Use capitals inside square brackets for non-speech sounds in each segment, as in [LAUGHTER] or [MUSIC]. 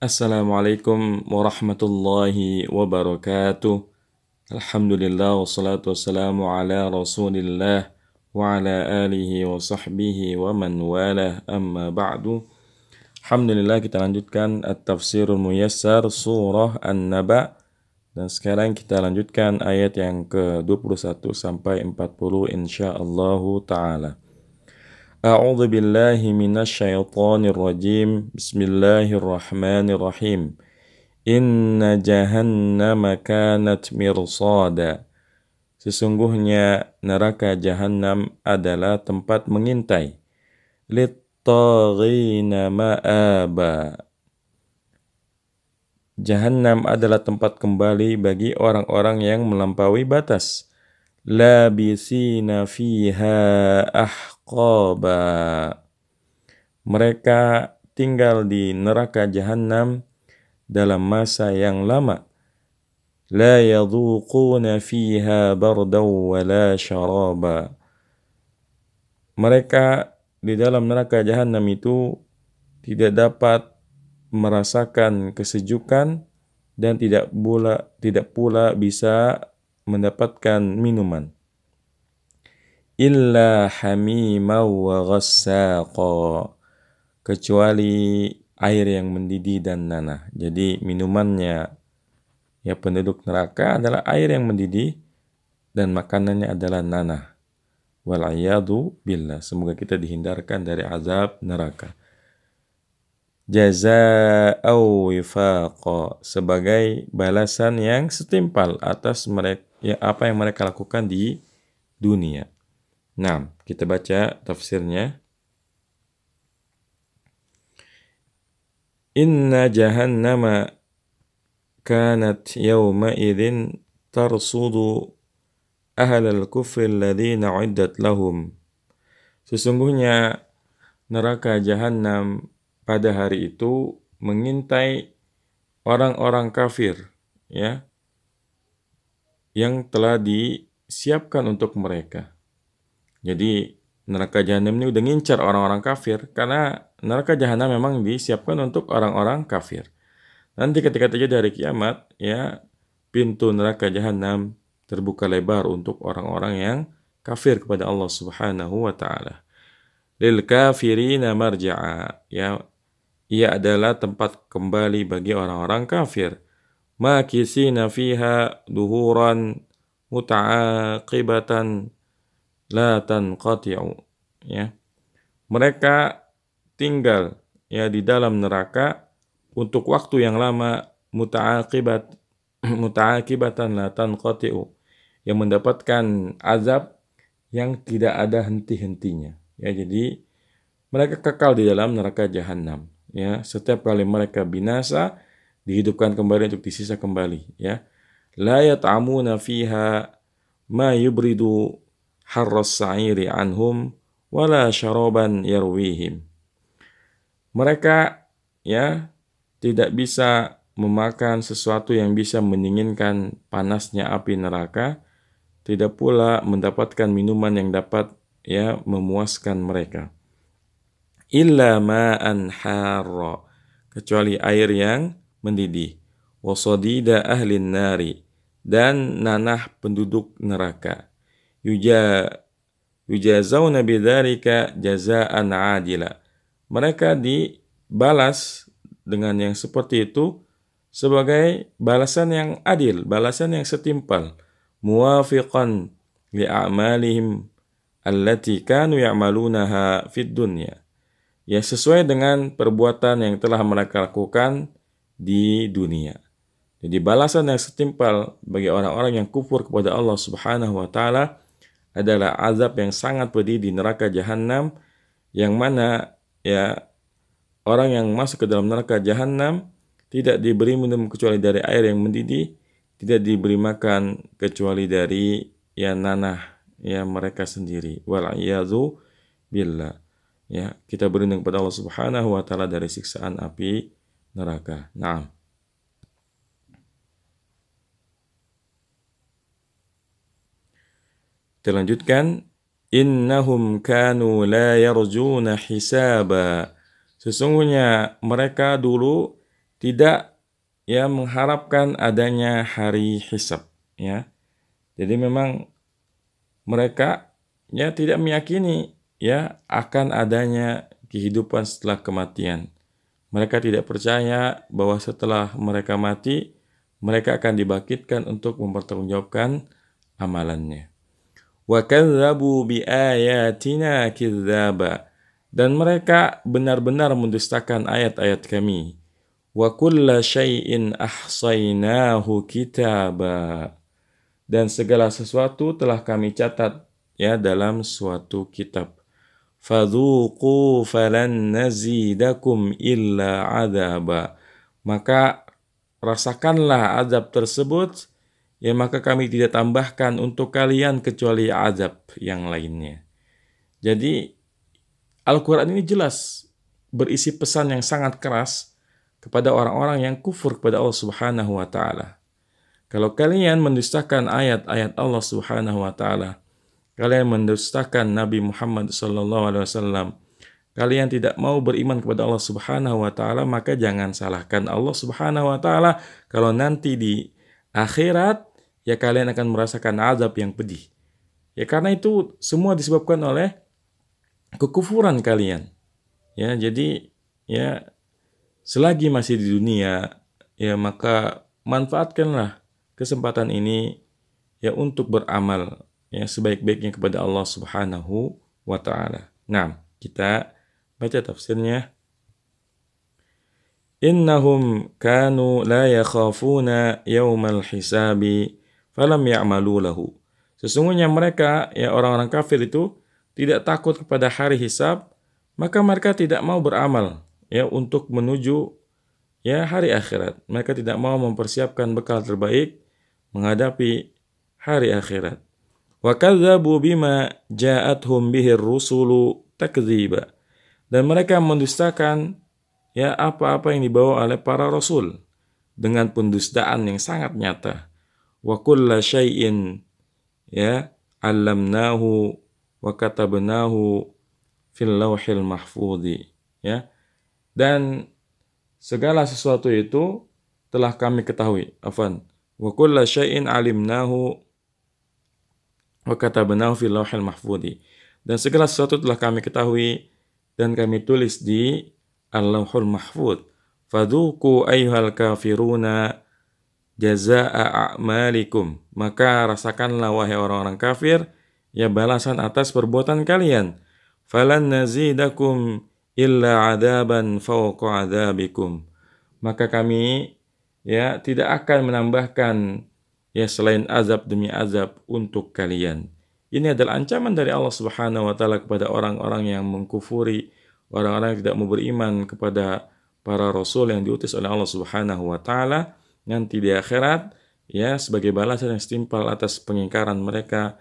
Assalamualaikum warahmatullahi wabarakatuh. Alhamdulillah wassalatu wassalamu ala rasulillah wa ala alihi wa sahbihi wa man walah amma ba'du. Alhamdulillah kita lanjutkan At-Tafsirul Muyassar Surah An-Naba dan sekarang kita lanjutkan ayat yang ke-21 sampai 40 insyaallah ta'ala. أعوذ بالله من الشيطان الرجيم بسم الله الرحمن الرحيم إن جهنم كانت مرصادا Sesungguhnya neraka Jahannam adalah tempat mengintai. Littaghina ma'aba. Jahannam adalah tempat kembali bagi orang-orang yang melampaui batas labisina fiha ahqaba. Mereka tinggal di neraka jahanam dalam masa yang lama. La yadhuquna fiha bardaw wa la sharaba Mereka di dalam neraka jahanam itu tidak dapat merasakan kesejukan dan tidak pula tidak pula bisa mendapatkan minuman. Illa hamimaw wa ghassaqa. Kecuali air yang mendidih dan nanah. Jadi minumannya ya penduduk neraka adalah air yang mendidih dan makanannya adalah nanah. Walayadu billah. Semoga kita dihindarkan dari azab neraka. Jaza'au wifaqa. Sebagai balasan yang setimpal atas mereka ya apa yang mereka lakukan di dunia. Nah, kita baca tafsirnya. Inna jahannama kanat yawma idin tarsudu ahlal kufri alladhina uiddat lahum. Sesungguhnya neraka jahanam pada hari itu mengintai orang-orang kafir ya yang telah disiapkan untuk mereka. Jadi neraka jahanam ini udah ngincar orang-orang kafir karena neraka jahanam memang disiapkan untuk orang-orang kafir. Nanti ketika terjadi dari kiamat ya pintu neraka jahanam terbuka lebar untuk orang-orang yang kafir kepada Allah Subhanahu wa taala. Lil kafirina marja'a ya ia adalah tempat kembali bagi orang-orang kafir makisina fiha duhuran muta'aqibatan la tanqati'u ya mereka tinggal ya di dalam neraka untuk waktu yang lama muta'aqibat [CLEARS THROAT] muta'aqibatan la tanqati'u yang mendapatkan azab yang tidak ada henti-hentinya ya jadi mereka kekal di dalam neraka jahanam ya setiap kali mereka binasa dihidupkan kembali untuk disisa kembali ya la yat'amuna fiha ma yubridu harras sa'iri anhum wala syaraban yarwihim mereka ya tidak bisa memakan sesuatu yang bisa mendinginkan panasnya api neraka tidak pula mendapatkan minuman yang dapat ya memuaskan mereka illa ma'an harra kecuali air yang mendidih. Wasadida ahlin nari dan nanah penduduk neraka. Yuja yujazawna bidzalika jazaan adila. Mereka dibalas dengan yang seperti itu sebagai balasan yang adil, balasan yang setimpal, muwafiqan a'malihim allati kanu ya'malunaha fid dunya. Ya sesuai dengan perbuatan yang telah mereka lakukan di dunia. Jadi balasan yang setimpal bagi orang-orang yang kufur kepada Allah Subhanahu wa taala adalah azab yang sangat pedih di neraka jahanam yang mana ya orang yang masuk ke dalam neraka jahanam tidak diberi minum kecuali dari air yang mendidih, tidak diberi makan kecuali dari ya nanah ya mereka sendiri. Wal billah. Ya, kita berlindung kepada Allah Subhanahu wa taala dari siksaan api neraka. Naam. Dilanjutkan innahum kanu la yarjuna hisaba. Sesungguhnya mereka dulu tidak ya mengharapkan adanya hari hisab ya. Jadi memang mereka ya tidak meyakini ya akan adanya kehidupan setelah kematian. Mereka tidak percaya bahwa setelah mereka mati, mereka akan dibangkitkan untuk mempertanggungjawabkan amalannya. Wa بِآيَاتِنَا biayatina Dan mereka benar-benar mendustakan ayat-ayat kami. Wa شَيْءٍ أَحْصَيْنَاهُ ahsainahu Dan segala sesuatu telah kami catat ya dalam suatu kitab fadhuqu falan nazidakum illa adaba. Maka rasakanlah azab tersebut, ya maka kami tidak tambahkan untuk kalian kecuali azab yang lainnya. Jadi Al-Quran ini jelas berisi pesan yang sangat keras kepada orang-orang yang kufur kepada Allah Subhanahu wa taala. Kalau kalian mendustakan ayat-ayat Allah Subhanahu wa taala, Kalian mendustakan Nabi Muhammad SAW. Kalian tidak mau beriman kepada Allah Subhanahu wa taala, maka jangan salahkan Allah Subhanahu wa taala kalau nanti di akhirat ya kalian akan merasakan azab yang pedih. Ya karena itu semua disebabkan oleh kekufuran kalian. Ya, jadi ya selagi masih di dunia ya maka manfaatkanlah kesempatan ini ya untuk beramal ya sebaik-baiknya kepada Allah Subhanahu wa taala. Nah, kita baca tafsirnya. Innahum kanu la yakhafuna yawmal hisabi falam ya'malu lahu. Sesungguhnya mereka ya orang-orang kafir itu tidak takut kepada hari hisab, maka mereka tidak mau beramal ya untuk menuju ya hari akhirat. Mereka tidak mau mempersiapkan bekal terbaik menghadapi hari akhirat. وَكَذَّبُوا بِمَا جَاءَتْهُمْ بِهِ bihir تَكْذِيبًا Dan mereka mendustakan ya apa-apa yang dibawa oleh para rasul dengan pendustaan yang sangat nyata. وَكُلَّ شَيْءٍ ya allamnahu وَكَتَبْنَاهُ فِي fil lauhil ya. Dan segala sesuatu itu telah kami ketahui. Afan. Wa kulla syai'in alimnahu wa katabahu fil lauhil mahfudhi. Dan segala sesuatu telah kami ketahui dan kami tulis di Al-Lauhul Mahfud. Faduku ayuhal kafiruna jaza'a a'malikum. Maka rasakanlah wahai orang-orang kafir ya balasan atas perbuatan kalian. Falan nazidakum illa adaban fawqa adabikum. Maka kami ya tidak akan menambahkan ya selain azab demi azab untuk kalian. Ini adalah ancaman dari Allah Subhanahu wa taala kepada orang-orang yang mengkufuri, orang-orang yang tidak mau beriman kepada para rasul yang diutus oleh Allah Subhanahu wa taala nanti di akhirat ya sebagai balasan yang setimpal atas pengingkaran mereka,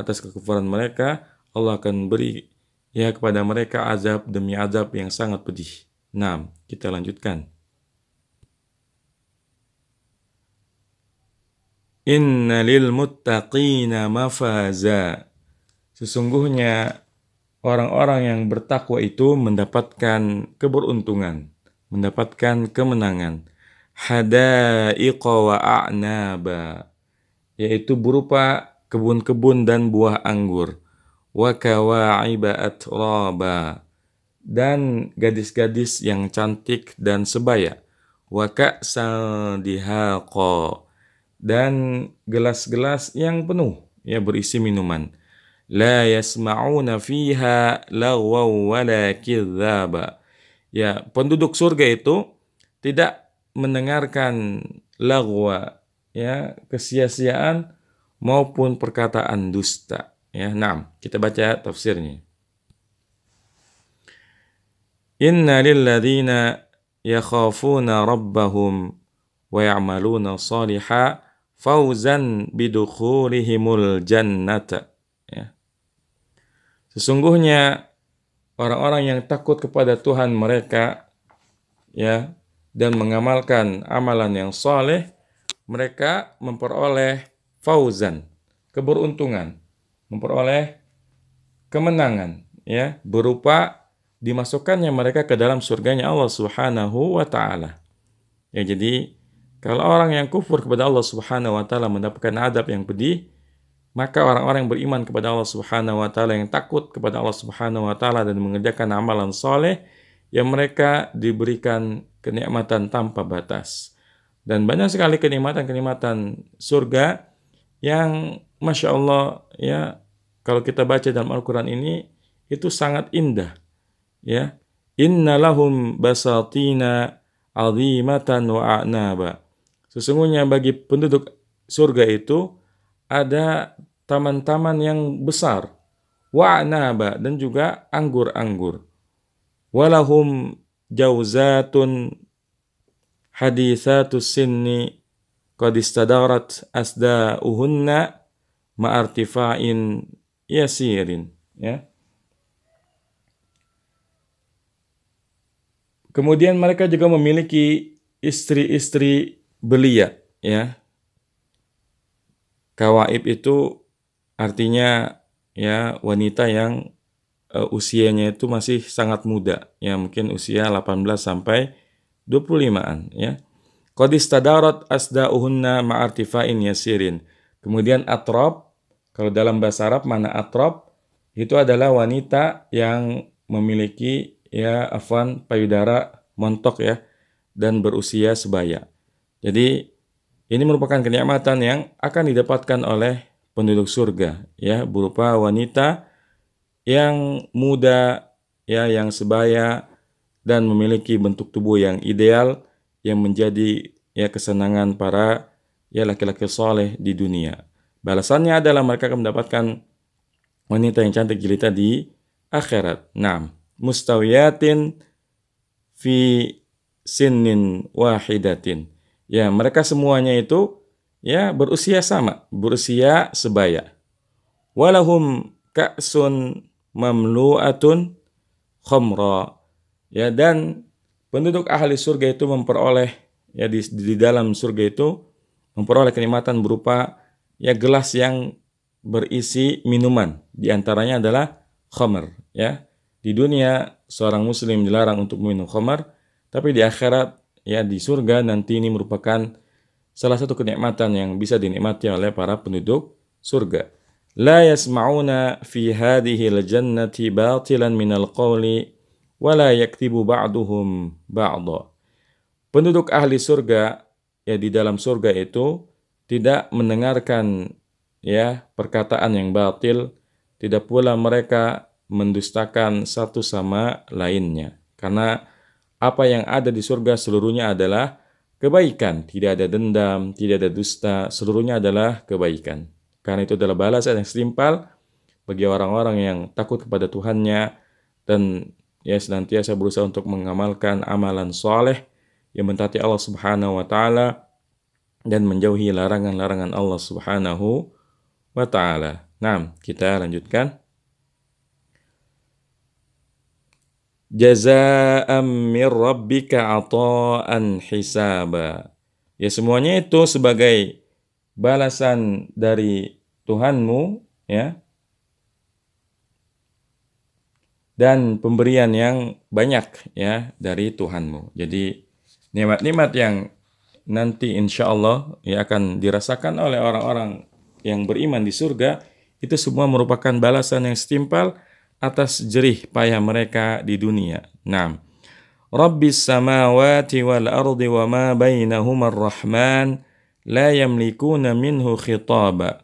atas kekufuran mereka, Allah akan beri ya kepada mereka azab demi azab yang sangat pedih. Nah, kita lanjutkan. Inna lil muttaqina mafaza. Sesungguhnya orang-orang yang bertakwa itu mendapatkan keberuntungan, mendapatkan kemenangan. Hadaiqa wa a'naba, yaitu berupa kebun-kebun dan buah anggur. Wa kawa'iba atraba, dan gadis-gadis yang cantik dan sebaya. Wa ka'sal dihaqa, dan gelas-gelas yang penuh ya berisi minuman. La yasma'una fiha lagwa wa la kidhaba. Ya, penduduk surga itu tidak mendengarkan lagwa ya, kesia-siaan maupun perkataan dusta. Ya, nah, kita baca tafsirnya. Inna lilladzina yakhafuna rabbahum wa ya'maluna salihah fauzan bidukhulihimul jannata. Ya. Sesungguhnya orang-orang yang takut kepada Tuhan mereka ya dan mengamalkan amalan yang soleh, mereka memperoleh fauzan, keberuntungan, memperoleh kemenangan ya berupa dimasukkannya mereka ke dalam surganya Allah Subhanahu wa taala. Ya jadi kalau orang yang kufur kepada Allah Subhanahu wa taala mendapatkan adab yang pedih, maka orang-orang yang beriman kepada Allah Subhanahu wa taala yang takut kepada Allah Subhanahu wa taala dan mengerjakan amalan soleh yang mereka diberikan kenikmatan tanpa batas. Dan banyak sekali kenikmatan-kenikmatan surga yang Masya Allah ya kalau kita baca dalam Al-Quran ini itu sangat indah ya inna lahum basatina azimatan wa a'naba Sesungguhnya bagi penduduk surga itu ada taman-taman yang besar, wa'naba dan juga anggur-anggur. Walahum jauzatun hadithatus sinni qad asda'uhunna ma'artifa'in yasirin ya Kemudian mereka juga memiliki istri-istri belia ya, ya. Kawaib itu artinya ya wanita yang uh, usianya itu masih sangat muda ya mungkin usia 18 sampai 25-an ya. Qadistadarat asda'uhunna ma'artifa'in yasirin. Kemudian atrop, kalau dalam bahasa Arab mana atrop Itu adalah wanita yang memiliki ya afan payudara montok ya dan berusia sebaya. Jadi ini merupakan kenikmatan yang akan didapatkan oleh penduduk surga ya berupa wanita yang muda ya yang sebaya dan memiliki bentuk tubuh yang ideal yang menjadi ya kesenangan para ya laki-laki soleh di dunia. Balasannya adalah mereka akan mendapatkan wanita yang cantik jelita di akhirat. Naam, mustawiyatin fi sinin wahidatin. Ya, mereka semuanya itu ya berusia sama, berusia sebaya. Walahum ka'sun mamlu'atun khamra. Ya, dan penduduk ahli surga itu memperoleh ya di, di dalam surga itu memperoleh kenikmatan berupa ya gelas yang berisi minuman. Di antaranya adalah khamr, ya. Di dunia seorang muslim dilarang untuk minum khamr, tapi di akhirat ya di surga nanti ini merupakan salah satu kenikmatan yang bisa dinikmati oleh para penduduk surga. La yasma'una fi hadhihi al-jannati batilan min al-qawli wa la Penduduk ahli surga ya di dalam surga itu tidak mendengarkan ya perkataan yang batil, tidak pula mereka mendustakan satu sama lainnya. Karena apa yang ada di surga seluruhnya adalah kebaikan. Tidak ada dendam, tidak ada dusta, seluruhnya adalah kebaikan. Karena itu adalah balasan yang setimpal bagi orang-orang yang takut kepada Tuhannya dan ya senantiasa berusaha untuk mengamalkan amalan soleh yang mentaati Allah Subhanahu wa taala dan menjauhi larangan-larangan Allah Subhanahu wa taala. Nah, kita lanjutkan. jaza'am min rabbika ata'an hisaba. Ya semuanya itu sebagai balasan dari Tuhanmu ya. Dan pemberian yang banyak ya dari Tuhanmu. Jadi nikmat-nikmat yang nanti insya Allah ya akan dirasakan oleh orang-orang yang beriman di surga itu semua merupakan balasan yang setimpal atas jerih payah mereka di dunia. Naam. Rabbis samawati wal ardi wa ma bainahuma rahman la yamlikuna minhu khitaba.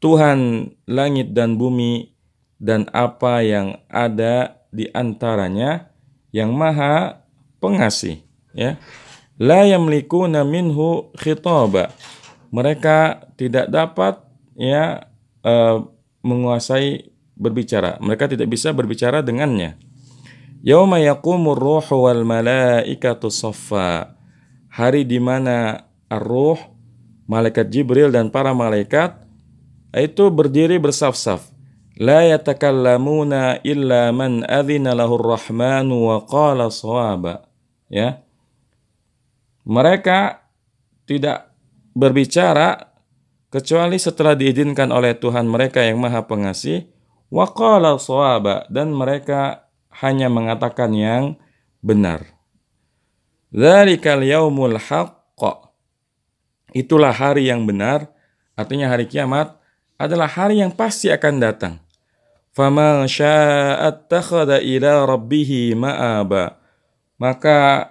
Tuhan langit dan bumi dan apa yang ada di antaranya yang maha pengasih ya la yamlikuna minhu khitaba mereka tidak dapat ya uh, menguasai berbicara. Mereka tidak bisa berbicara dengannya. Yauma yaqumur ruhu wal malaikatu saffa. Hari di mana ruh malaikat Jibril dan para malaikat itu berdiri bersaf-saf. La yatakallamuna illa man adzina lahur rahmanu wa qala sawaba. Ya. Mereka tidak berbicara kecuali setelah diizinkan oleh Tuhan mereka yang Maha Pengasih Waqala soaba dan mereka hanya mengatakan yang benar. Dzalikal yaumul haqq. Itulah hari yang benar, artinya hari kiamat adalah hari yang pasti akan datang. Faman sya'at ila rabbih ma'aba. Maka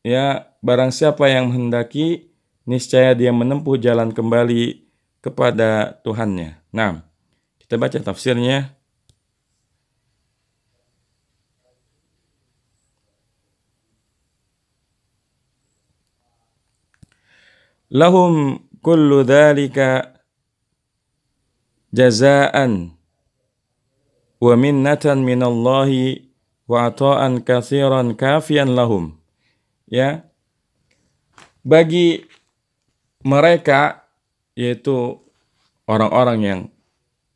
ya barang siapa yang menghendaki niscaya dia menempuh jalan kembali kepada Tuhannya. Nah, kita baca tafsirnya. Lahum kullu dhalika jazaan wa minnatan minallahi wa ata'an kathiran kafian lahum. Ya. Bagi mereka yaitu orang-orang yang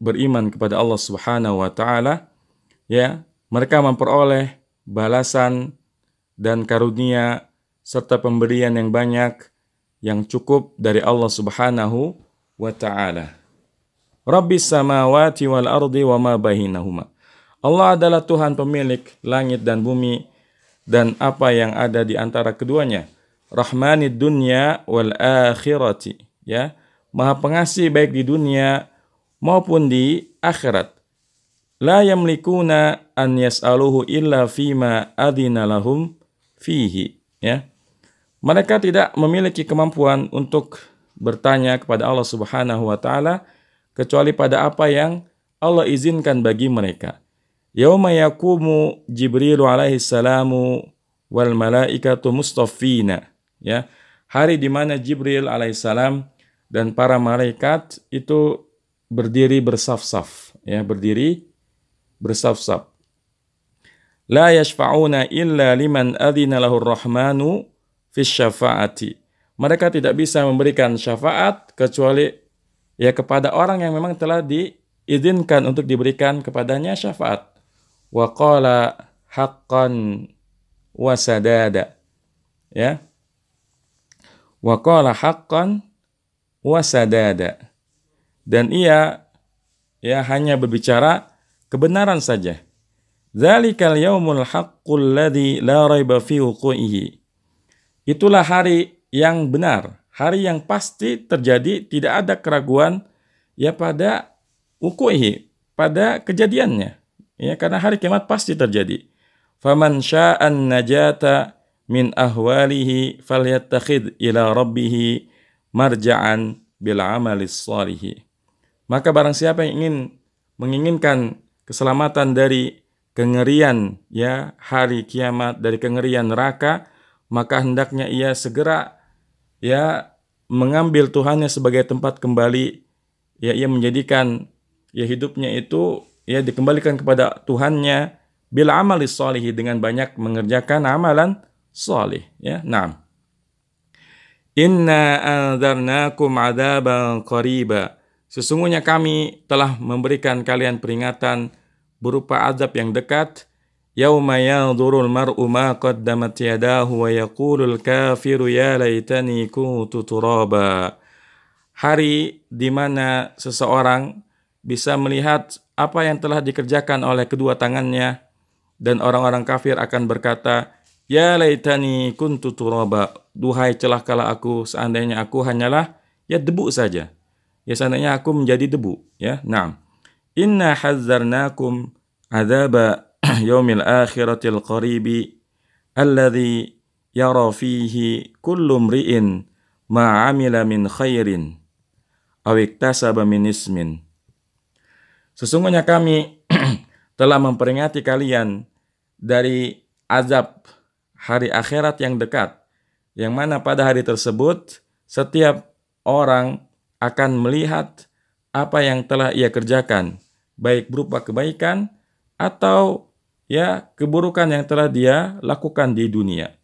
beriman kepada Allah Subhanahu wa taala ya mereka memperoleh balasan dan karunia serta pemberian yang banyak yang cukup dari Allah Subhanahu wa taala. Rabbis samawati wal ardi wa ma bainahuma. Allah adalah Tuhan pemilik langit dan bumi dan apa yang ada di antara keduanya. Rahmanid dunya wal akhirati, ya. Maha pengasih baik di dunia maupun di akhirat. La yamlikuna an yas'aluhu illa fima adina lahum fihi. Ya. Mereka tidak memiliki kemampuan untuk bertanya kepada Allah Subhanahu wa taala kecuali pada apa yang Allah izinkan bagi mereka. Yauma yaqumu Jibril alaihi salamu wal malaikatu mustaffina. Ya. Hari di mana Jibril alaihissalam dan para malaikat itu berdiri bersaf-saf ya berdiri bersaf-saf la yashfa'una illa liman adzina lahur rahmanu fis syafa'ati mereka tidak bisa memberikan syafaat kecuali ya kepada orang yang memang telah diizinkan untuk diberikan kepadanya syafaat wa qala haqqan wasadada ya wa qala haqqan wasadada dan ia ya hanya berbicara kebenaran saja. Zalikal yaumul haqqul ladzi la raiba fi wuqu'ihi. Itulah hari yang benar, hari yang pasti terjadi tidak ada keraguan ya pada wuqu'ihi, pada kejadiannya. Ya karena hari kiamat pasti terjadi. Faman sya'an najata min ahwalihi falyattakhidh ila rabbih marja'an bil amalis salihi. Maka barang siapa yang ingin menginginkan keselamatan dari kengerian ya hari kiamat dari kengerian neraka, maka hendaknya ia segera ya mengambil Tuhannya sebagai tempat kembali ya ia menjadikan ya hidupnya itu ya dikembalikan kepada Tuhannya bila amalis solihi dengan banyak mengerjakan amalan solih ya nah Inna anzarnakum adaban qariba Sesungguhnya kami telah memberikan kalian peringatan berupa azab yang dekat. Yauma mar'u ma qaddamat yadahu wa yaqulul kafiru ya laitani kuntu turaba. Hari di mana seseorang bisa melihat apa yang telah dikerjakan oleh kedua tangannya dan orang-orang kafir akan berkata, Ya laitani kuntu turaba. Duhai celakalah aku seandainya aku hanyalah ya debu saja ya seandainya aku menjadi debu ya nah inna hazzarnakum adzaba [CLEARS THROAT] yaumil akhiratil qaribi alladhi yara fihi kullu mri'in ma amila min khairin awiktasaba min ismin sesungguhnya kami [CLEARS THROAT] telah memperingati kalian dari azab hari akhirat yang dekat yang mana pada hari tersebut setiap orang akan melihat apa yang telah ia kerjakan, baik berupa kebaikan atau ya keburukan yang telah dia lakukan di dunia.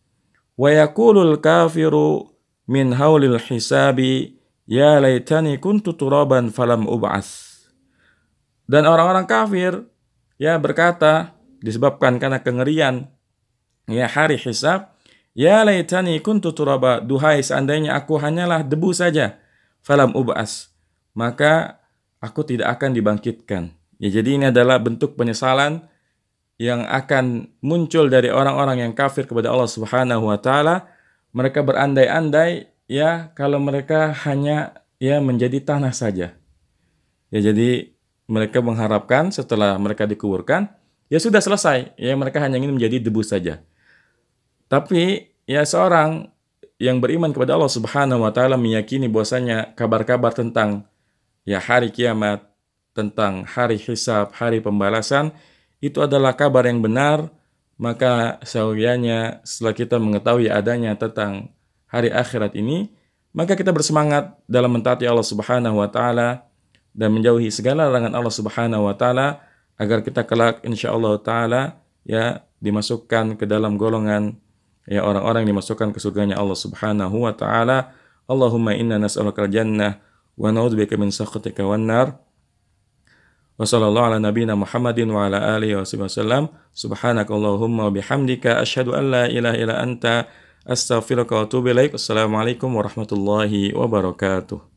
Wa yaqulul kafiru min haulil hisabi ya laitani kuntu turaban falam ubas. Dan orang-orang kafir ya berkata disebabkan karena kengerian ya hari hisab ya laitani kuntu turaba duhai seandainya aku hanyalah debu saja falam ubas, maka aku tidak akan dibangkitkan. Ya, jadi ini adalah bentuk penyesalan yang akan muncul dari orang-orang yang kafir kepada Allah Subhanahu wa taala. Mereka berandai-andai ya kalau mereka hanya ya menjadi tanah saja. Ya jadi mereka mengharapkan setelah mereka dikuburkan ya sudah selesai. Ya mereka hanya ingin menjadi debu saja. Tapi ya seorang yang beriman kepada Allah Subhanahu wa taala meyakini bahwasanya kabar-kabar tentang ya hari kiamat, tentang hari hisab, hari pembalasan itu adalah kabar yang benar, maka seuyanya setelah kita mengetahui adanya tentang hari akhirat ini, maka kita bersemangat dalam mentaati Allah Subhanahu wa taala dan menjauhi segala larangan Allah Subhanahu wa taala agar kita kelak insya Allah taala ya dimasukkan ke dalam golongan ya orang-orang yang dimasukkan ke surganya Allah Subhanahu wa taala. Allahumma inna nas'alukal jannah wa na'udzubika min sakhatika wan nar. Wa sallallahu ala nabiyyina Muhammadin wa ala alihi wasallam. Subhanakallahumma wa bihamdika asyhadu an la ilaha illa anta astaghfiruka wa atubu ilaik. Assalamualaikum warahmatullahi wabarakatuh.